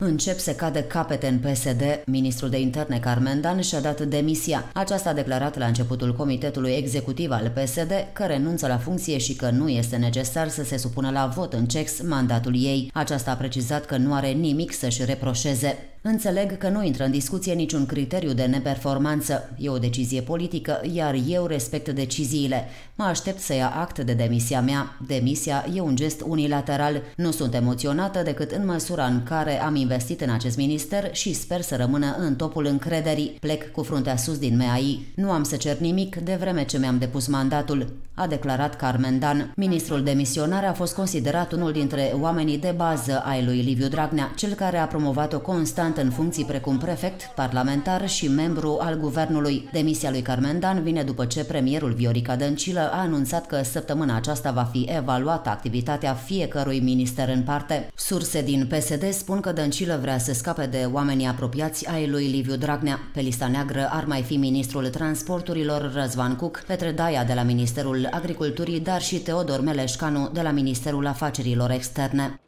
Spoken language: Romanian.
Încep să cadă capete în PSD. Ministrul de interne Carmen Dan și-a dat demisia. Aceasta a declarat la începutul Comitetului Executiv al PSD că renunță la funcție și că nu este necesar să se supună la vot în cex mandatul ei. Aceasta a precizat că nu are nimic să-și reproșeze. Înțeleg că nu intră în discuție niciun criteriu de neperformanță. E o decizie politică, iar eu respect deciziile. Mă aștept să ia act de demisia mea. Demisia e un gest unilateral. Nu sunt emoționată decât în măsura în care am investit în acest minister și sper să rămână în topul încrederii. Plec cu fruntea sus din MAI. Nu am să cer nimic de vreme ce mi-am depus mandatul, a declarat Carmen Dan. Ministrul demisionar a fost considerat unul dintre oamenii de bază ai lui Liviu Dragnea, cel care a promovat o constant în funcții precum prefect, parlamentar și membru al guvernului. Demisia lui Carmen Dan vine după ce premierul Viorica Dăncilă a anunțat că săptămâna aceasta va fi evaluată activitatea fiecărui minister în parte. Surse din PSD spun că Dăncilă vrea să scape de oamenii apropiați ai lui Liviu Dragnea. Pe lista neagră ar mai fi ministrul transporturilor Răzvan Cuc, Petre Daia de la Ministerul Agriculturii, dar și Teodor Meleșcanu de la Ministerul Afacerilor Externe.